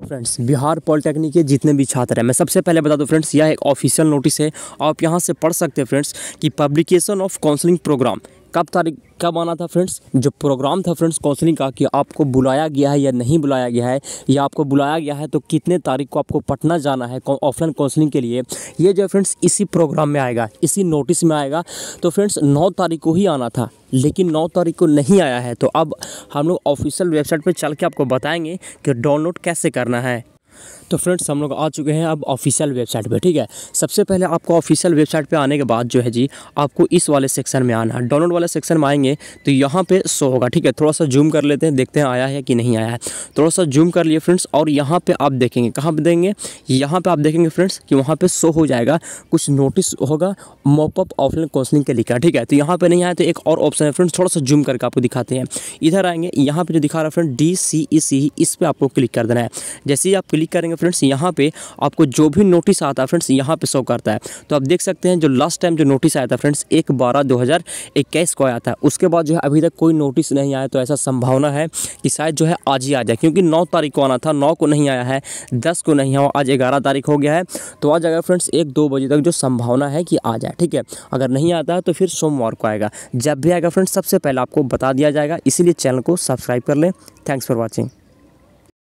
तो friends Bihar polytechnic के जितने भी छात्र हैं मैं सबसे पहले बता दूं फ्रेंड्स यह एक ऑफिशियल नोटिस है आप यहां से पढ़ सकते हैं फ्रेंड्स कि पब्लिकेशन ऑफ काउंसलिंग प्रोग्राम कब तारीख कब आना था फ्रेंड्स जो प्रोग्राम था फ्रेंड्स काउंसलिंग का कि आपको बुलाया गया है या नहीं बुलाया गया है या आपको बुलाया गया है तो कितने तारीख को आपको पटना जाना है ऑफलाइन काउंसलिंग के लिए ये जो है फ्रेंड्स इसी प्रोग्राम में आएगा इसी नोटिस में आएगा तो फ्रेंड्स नौ तारीख को ही आना था लेकिन नौ तारीख को नहीं आया है तो अब हम लोग ऑफिशियल वेबसाइट पर चल के आपको बताएँगे कि डाउनलोड कैसे करना है तो फ्रेंड्स हम लोग आ चुके हैं अब ऑफिशियल वेबसाइट पे ठीक है सबसे पहले आपको ऑफिशियल वेबसाइट पे आने के बाद जो है जी आपको इस वाले सेक्शन में आना है डाउनलोड वाले सेक्शन में आएंगे तो यहाँ पे शो होगा ठीक है थोड़ा सा जूम कर लेते हैं देखते हैं आया है कि नहीं आया है थोड़ा सा जूम कर लिए फ्रेंड्स और यहाँ पर आप देखेंगे कहाँ पर देंगे यहाँ पर आप देखेंगे फ्रेंड्स कि वहाँ पर शो हो जाएगा कुछ नोटिस होगा मॉपअप ऑफलाइन काउंसलिंग के लिखा ठीक है तो यहाँ पर नहीं आया तो एक और ऑप्शन है फ्रेंड्स थोड़ा सा जूम करके आपको दिखाते हैं इधर आएंगे यहाँ पर जो दिखा रहा है friend D C E e C e, इस पर आपको क्लिक कर देना है जैसे ही आप क्लिक करेंगे फ्रेंड्स यहाँ पे आपको जो भी नोटिस आता है फ्रेंड्स यहाँ पे शो करता है तो आप देख सकते हैं जो लास्ट टाइम जो नोटिस आया था फ्रेंड्स एक बारह दो हज़ार इक्कीस को आया था उसके बाद जो है अभी तक कोई नोटिस नहीं आया तो ऐसा संभावना है कि शायद जो है आज ही आ जाए क्योंकि नौ तारीख को आना था नौ को नहीं आया है दस को नहीं आया आज ग्यारह तारीख हो गया है तो आज अगर फ्रेंड्स एक दो बजे तक जो संभावना है कि आ जाए ठीक है अगर नहीं आता है तो फिर सोमवार को आएगा जब भी आएगा फ्रेंड्स सबसे पहले आपको बता दिया जाएगा इसीलिए चैनल को सब्सक्राइब कर लें थैंक्स फॉर वॉचिंग